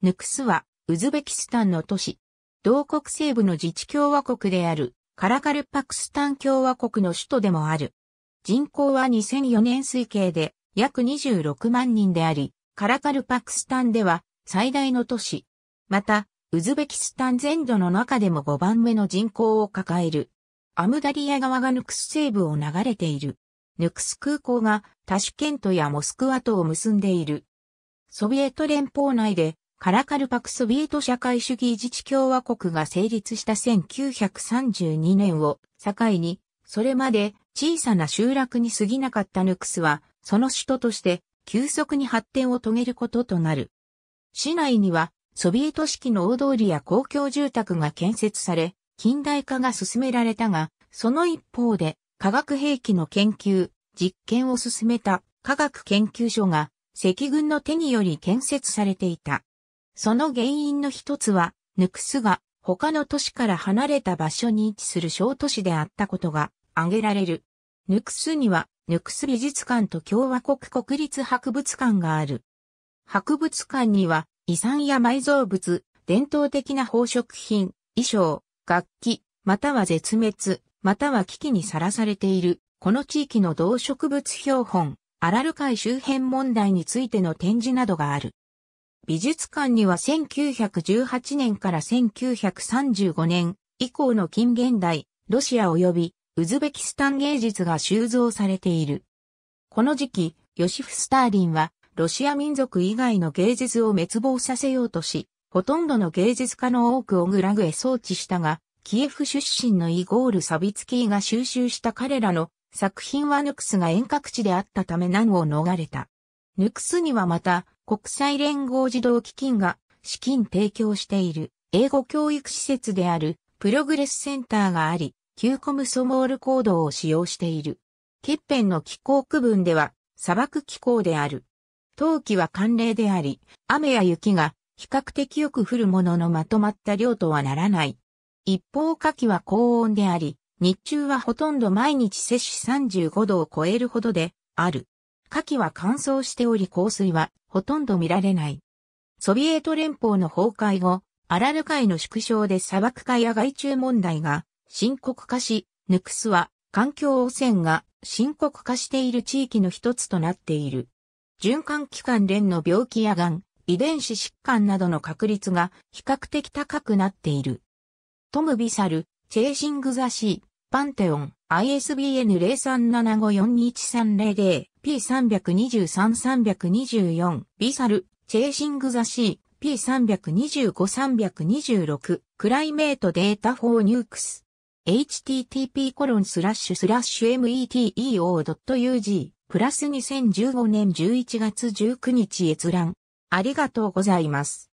ヌクスは、ウズベキスタンの都市。同国西部の自治共和国である、カラカルパクスタン共和国の首都でもある。人口は2004年推計で約26万人であり、カラカルパクスタンでは最大の都市。また、ウズベキスタン全土の中でも5番目の人口を抱える。アムダリア川がヌクス西部を流れている。ヌクス空港がタシュケントやモスクワとを結んでいる。ソビエト連邦内でカラカルパクソビエト社会主義自治共和国が成立した1932年を境に、それまで小さな集落に過ぎなかったヌクスは、その首都として急速に発展を遂げることとなる。市内には、ソビエト式の大通りや公共住宅が建設され、近代化が進められたが、その一方で、化学兵器の研究、実験を進めた科学研究所が、赤軍の手により建設されていた。その原因の一つは、ヌクスが他の都市から離れた場所に位置する小都市であったことが挙げられる。ヌクスには、ヌクス美術館と共和国国立博物館がある。博物館には遺産や埋蔵物、伝統的な宝飾品、衣装、楽器、または絶滅、または危機にさらされている、この地域の動植物標本、アラル海周辺問題についての展示などがある。美術館には1918年から1935年以降の近現代、ロシア及びウズベキスタン芸術が収蔵されている。この時期、ヨシフ・スターリンはロシア民族以外の芸術を滅亡させようとし、ほとんどの芸術家の多くをグラグへ送致したが、キエフ出身のイゴール・サビツキーが収集した彼らの作品はヌクスが遠隔地であったため難を逃れた。ヌクスにはまた、国際連合児童基金が資金提供している英語教育施設であるプログレスセンターがあり、キューコムソモールコードを使用している。欠片の気候区分では砂漠気候である。冬季は寒冷であり、雨や雪が比較的よく降るもののまとまった量とはならない。一方夏季は高温であり、日中はほとんど毎日摂氏35度を超えるほどである。夏季は乾燥しており降水はほとんど見られない。ソビエト連邦の崩壊後、アラル海の縮小で砂漠化や害虫問題が深刻化し、ヌクスは環境汚染が深刻化している地域の一つとなっている。循環器官連の病気や癌、遺伝子疾患などの確率が比較的高くなっている。トム・ビサル、チェーシング・ザ・シー、パンテオン。ISBN 03754130 P323-324 ビサル、チェーシングザシー P325-326 クライメートデータフォーニュークス http コロンスラッシュスラッシュ meteo.ug プラス2015年11月19日閲覧ありがとうございます。